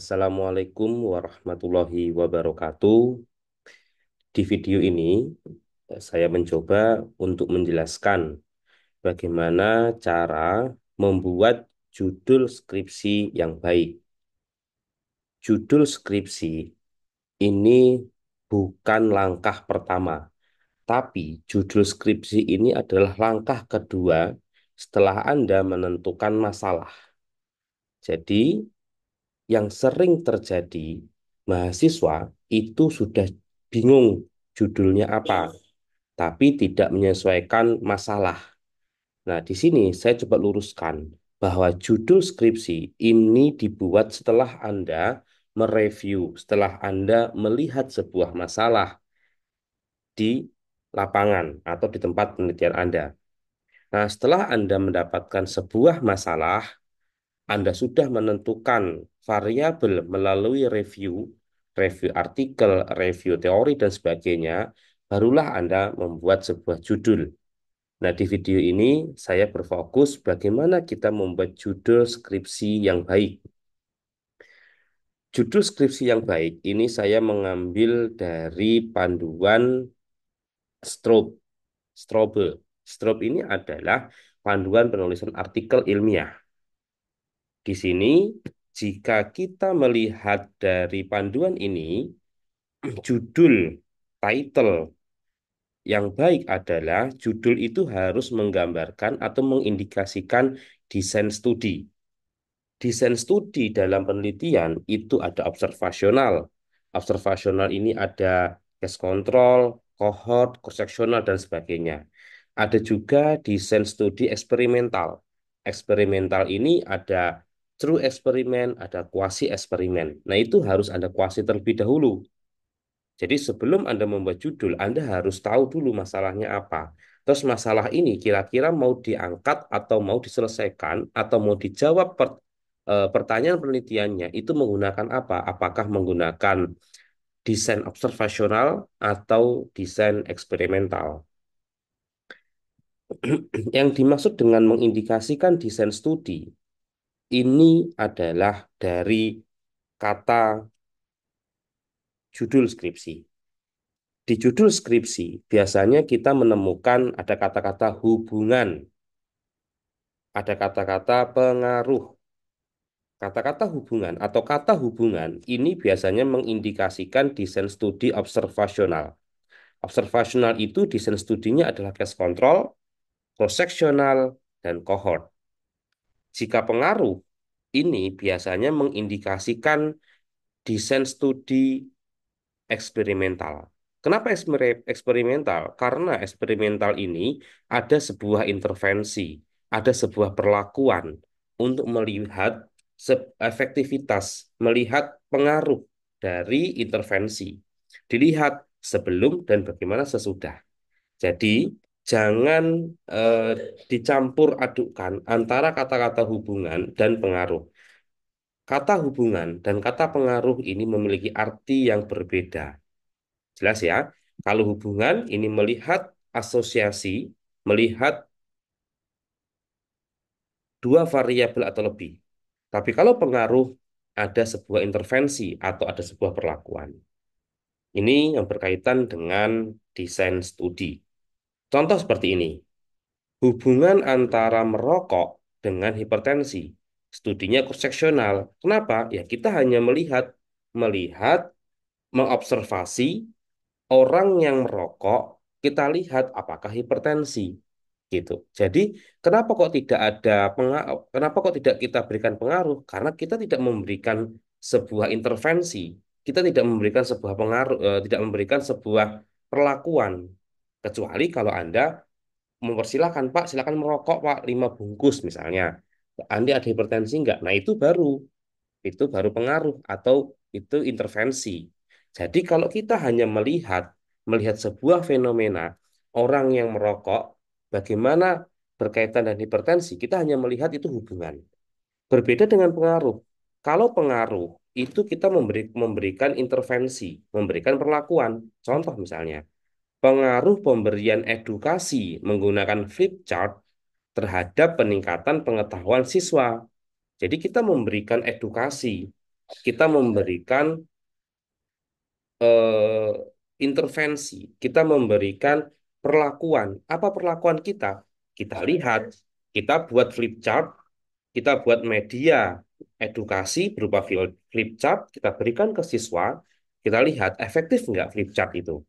Assalamualaikum warahmatullahi wabarakatuh. Di video ini, eh, saya mencoba untuk menjelaskan bagaimana cara membuat judul skripsi yang baik. Judul skripsi ini bukan langkah pertama, tapi judul skripsi ini adalah langkah kedua setelah Anda menentukan masalah. Jadi, yang sering terjadi mahasiswa itu sudah bingung judulnya apa, tapi tidak menyesuaikan masalah. Nah, di sini saya coba luruskan bahwa judul skripsi ini dibuat setelah Anda mereview, setelah Anda melihat sebuah masalah di lapangan atau di tempat penelitian Anda. Nah, setelah Anda mendapatkan sebuah masalah, anda sudah menentukan variabel melalui review, review artikel, review teori, dan sebagainya, barulah Anda membuat sebuah judul. Nah, di video ini saya berfokus bagaimana kita membuat judul skripsi yang baik. Judul skripsi yang baik ini saya mengambil dari panduan Strobe. Strobe. Strobe ini adalah panduan penulisan artikel ilmiah di sini, jika kita melihat dari panduan ini, judul, title yang baik adalah judul itu harus menggambarkan atau mengindikasikan desain studi. Desain studi dalam penelitian itu ada observasional. Observasional ini ada case control, cohort, cross-sectional, dan sebagainya. Ada juga desain studi eksperimental. Eksperimental ini ada true eksperimen, ada kuasi eksperimen. Nah, itu harus Anda kuasi terlebih dahulu. Jadi sebelum Anda membuat judul, Anda harus tahu dulu masalahnya apa. Terus masalah ini kira-kira mau diangkat atau mau diselesaikan atau mau dijawab per, e, pertanyaan penelitiannya itu menggunakan apa? Apakah menggunakan desain observasional atau desain eksperimental? Yang dimaksud dengan mengindikasikan desain studi ini adalah dari kata judul skripsi. Di judul skripsi, biasanya kita menemukan ada kata-kata hubungan, ada kata-kata pengaruh. Kata-kata hubungan atau kata hubungan ini biasanya mengindikasikan desain studi observasional. Observasional itu desain studinya adalah case control, cross-sectional, dan cohort. Jika pengaruh ini biasanya mengindikasikan desain studi eksperimental. Kenapa eksperimental? Karena eksperimental ini ada sebuah intervensi, ada sebuah perlakuan untuk melihat efektivitas, melihat pengaruh dari intervensi. Dilihat sebelum dan bagaimana sesudah. Jadi, jangan eh, dicampur adukkan antara kata-kata hubungan dan pengaruh. Kata hubungan dan kata pengaruh ini memiliki arti yang berbeda. Jelas ya? Kalau hubungan ini melihat asosiasi, melihat dua variabel atau lebih. Tapi kalau pengaruh ada sebuah intervensi atau ada sebuah perlakuan. Ini yang berkaitan dengan desain studi. Contoh seperti ini. Hubungan antara merokok dengan hipertensi. Studinya konseksional. Kenapa? Ya kita hanya melihat, melihat, mengobservasi orang yang merokok, kita lihat apakah hipertensi gitu. Jadi kenapa kok tidak ada Kenapa kok tidak kita berikan pengaruh? Karena kita tidak memberikan sebuah intervensi, kita tidak memberikan sebuah pengaruh, eh, tidak memberikan sebuah perlakuan Kecuali kalau Anda mempersilahkan, Pak, silakan merokok, Pak, lima bungkus misalnya. Anda ada hipertensi enggak? Nah, itu baru. Itu baru pengaruh atau itu intervensi. Jadi kalau kita hanya melihat melihat sebuah fenomena orang yang merokok bagaimana berkaitan dengan hipertensi, kita hanya melihat itu hubungan. Berbeda dengan pengaruh. Kalau pengaruh itu kita memberi, memberikan intervensi, memberikan perlakuan. Contoh misalnya, pengaruh pemberian edukasi menggunakan flip chart terhadap peningkatan pengetahuan siswa. Jadi kita memberikan edukasi, kita memberikan eh, intervensi, kita memberikan perlakuan. Apa perlakuan kita? Kita lihat, kita buat flip chart, kita buat media edukasi berupa flip chart, kita berikan ke siswa, kita lihat efektif nggak flip chart itu.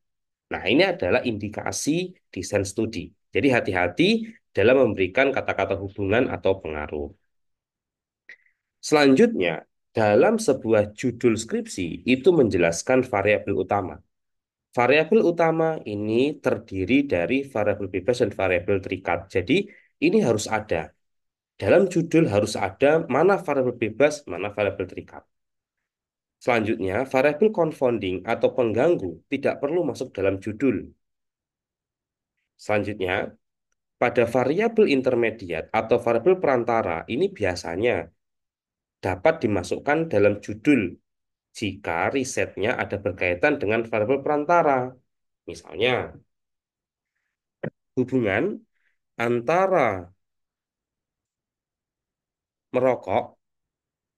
Nah, ini adalah indikasi desain studi. Jadi hati-hati dalam memberikan kata-kata hubungan atau pengaruh. Selanjutnya, dalam sebuah judul skripsi itu menjelaskan variabel utama. Variabel utama ini terdiri dari variabel bebas dan variabel terikat. Jadi, ini harus ada. Dalam judul harus ada mana variabel bebas, mana variabel terikat. Selanjutnya, variabel confounding atau pengganggu tidak perlu masuk dalam judul. Selanjutnya, pada variabel intermediate atau variabel perantara ini biasanya dapat dimasukkan dalam judul jika risetnya ada berkaitan dengan variabel perantara. Misalnya, hubungan antara merokok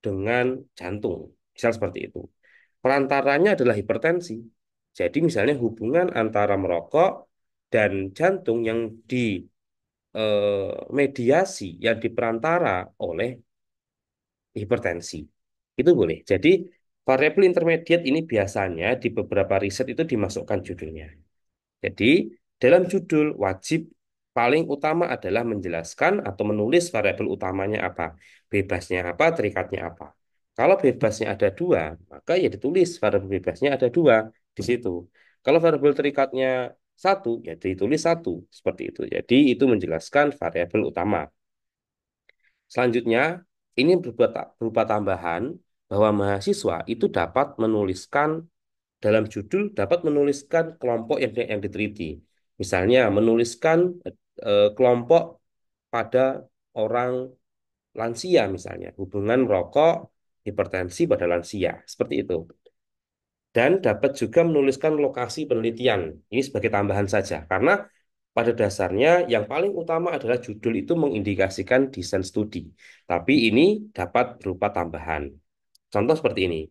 dengan jantung. Misal seperti itu. Perantaranya adalah hipertensi. Jadi misalnya hubungan antara merokok dan jantung yang di eh, mediasi yang diperantara oleh hipertensi. Itu boleh. Jadi variabel intermediate ini biasanya di beberapa riset itu dimasukkan judulnya. Jadi dalam judul wajib paling utama adalah menjelaskan atau menulis variabel utamanya apa, bebasnya apa, terikatnya apa. Kalau bebasnya ada dua, maka ya ditulis variabel bebasnya ada dua di hmm. situ. Kalau variabel terikatnya satu, ya ditulis satu seperti itu. Jadi itu menjelaskan variabel utama. Selanjutnya, ini berupa, tambahan bahwa mahasiswa itu dapat menuliskan dalam judul dapat menuliskan kelompok yang yang diteliti. Misalnya menuliskan e, kelompok pada orang lansia misalnya, hubungan rokok hipertensi pada lansia. Seperti itu. Dan dapat juga menuliskan lokasi penelitian. Ini sebagai tambahan saja. Karena pada dasarnya yang paling utama adalah judul itu mengindikasikan desain studi. Tapi ini dapat berupa tambahan. Contoh seperti ini.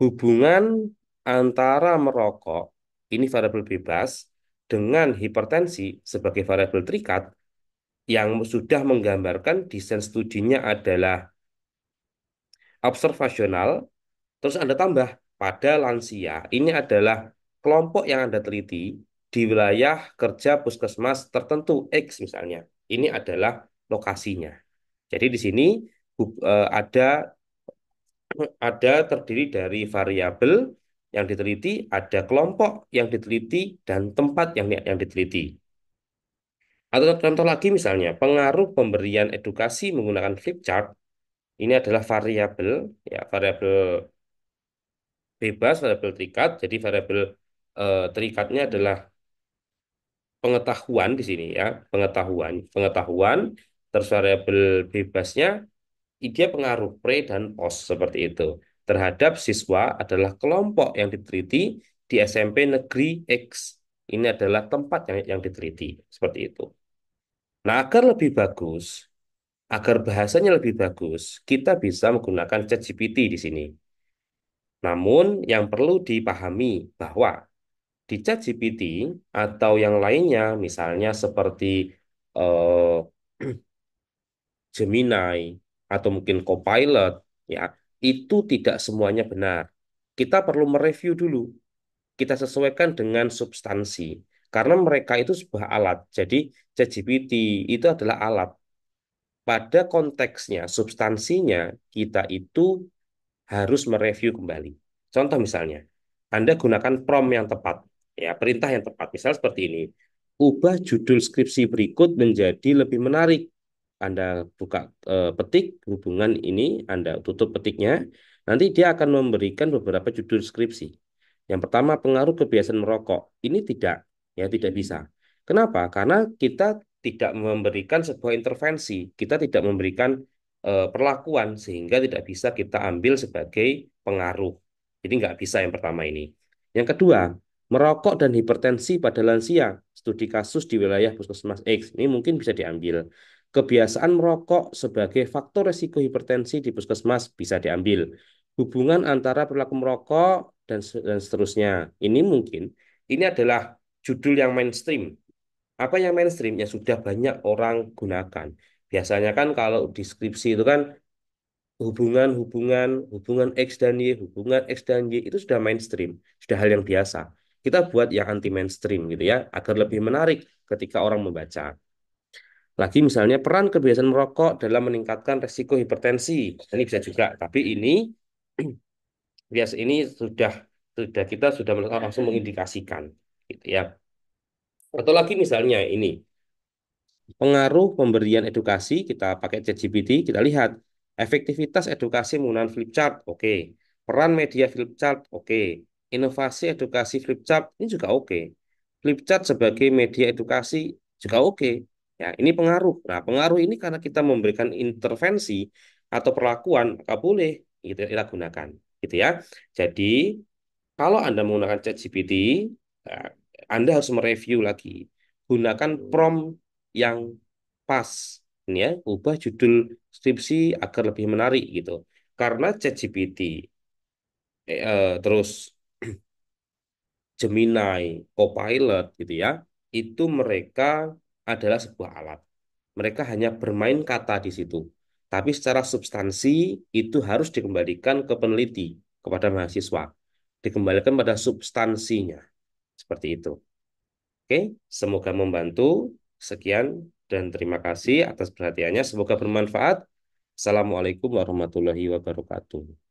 Hubungan antara merokok, ini variabel bebas, dengan hipertensi sebagai variabel terikat yang sudah menggambarkan desain studinya adalah observasional, terus Anda tambah pada lansia. Ini adalah kelompok yang Anda teliti di wilayah kerja puskesmas tertentu X misalnya. Ini adalah lokasinya. Jadi di sini eh, ada ada terdiri dari variabel yang diteliti, ada kelompok yang diteliti dan tempat yang yang diteliti. Atau contoh lagi misalnya pengaruh pemberian edukasi menggunakan flip chart ini adalah variabel ya variabel bebas variabel terikat jadi variabel eh, terikatnya adalah pengetahuan di sini ya pengetahuan pengetahuan terus variabel bebasnya dia pengaruh pre dan post seperti itu terhadap siswa adalah kelompok yang diteliti di SMP negeri X ini adalah tempat yang yang diteliti seperti itu. Nah agar lebih bagus agar bahasanya lebih bagus, kita bisa menggunakan ChatGPT di sini. Namun, yang perlu dipahami bahwa di ChatGPT atau yang lainnya, misalnya seperti eh, Gemini atau mungkin Copilot, ya itu tidak semuanya benar. Kita perlu mereview dulu. Kita sesuaikan dengan substansi. Karena mereka itu sebuah alat. Jadi ChatGPT itu adalah alat pada konteksnya, substansinya, kita itu harus mereview kembali. Contoh misalnya, Anda gunakan prom yang tepat, ya perintah yang tepat. Misal seperti ini, ubah judul skripsi berikut menjadi lebih menarik. Anda buka e, petik hubungan ini, Anda tutup petiknya, nanti dia akan memberikan beberapa judul skripsi. Yang pertama, pengaruh kebiasaan merokok. Ini tidak, ya tidak bisa. Kenapa? Karena kita tidak memberikan sebuah intervensi, kita tidak memberikan uh, perlakuan sehingga tidak bisa kita ambil sebagai pengaruh. Jadi nggak bisa yang pertama ini. Yang kedua, merokok dan hipertensi pada lansia, studi kasus di wilayah Puskesmas X. Ini mungkin bisa diambil. Kebiasaan merokok sebagai faktor resiko hipertensi di Puskesmas bisa diambil. Hubungan antara perilaku merokok dan dan seterusnya. Ini mungkin ini adalah judul yang mainstream apa yang mainstream yang sudah banyak orang gunakan. Biasanya kan kalau deskripsi itu kan hubungan-hubungan, hubungan X dan Y, hubungan X dan Y itu sudah mainstream, sudah hal yang biasa. Kita buat yang anti mainstream gitu ya, agar lebih menarik ketika orang membaca. Lagi misalnya peran kebiasaan merokok dalam meningkatkan resiko hipertensi. Ini bisa juga, tapi ini bias ini sudah sudah kita sudah langsung mengindikasikan gitu ya. Atau lagi misalnya ini, pengaruh pemberian edukasi, kita pakai ChatGPT, kita lihat efektivitas edukasi menggunakan flipchart, oke. Okay. Peran media flipchart, oke. Okay. Inovasi edukasi flipchart, ini juga oke. Okay. Flipchart sebagai media edukasi juga oke. Okay. Ya, ini pengaruh. Nah, pengaruh ini karena kita memberikan intervensi atau perlakuan, maka boleh gitu, kita gunakan. Gitu ya. Jadi, kalau Anda menggunakan ChatGPT, nah, anda harus mereview lagi. Gunakan prompt yang pas. Ini ya, ubah judul skripsi agar lebih menarik gitu. Karena ChatGPT eh, eh, terus Gemini, Copilot gitu ya, itu mereka adalah sebuah alat. Mereka hanya bermain kata di situ. Tapi secara substansi itu harus dikembalikan ke peneliti, kepada mahasiswa. Dikembalikan pada substansinya. Seperti itu. Oke, semoga membantu. Sekian dan terima kasih atas perhatiannya. Semoga bermanfaat. Assalamualaikum warahmatullahi wabarakatuh.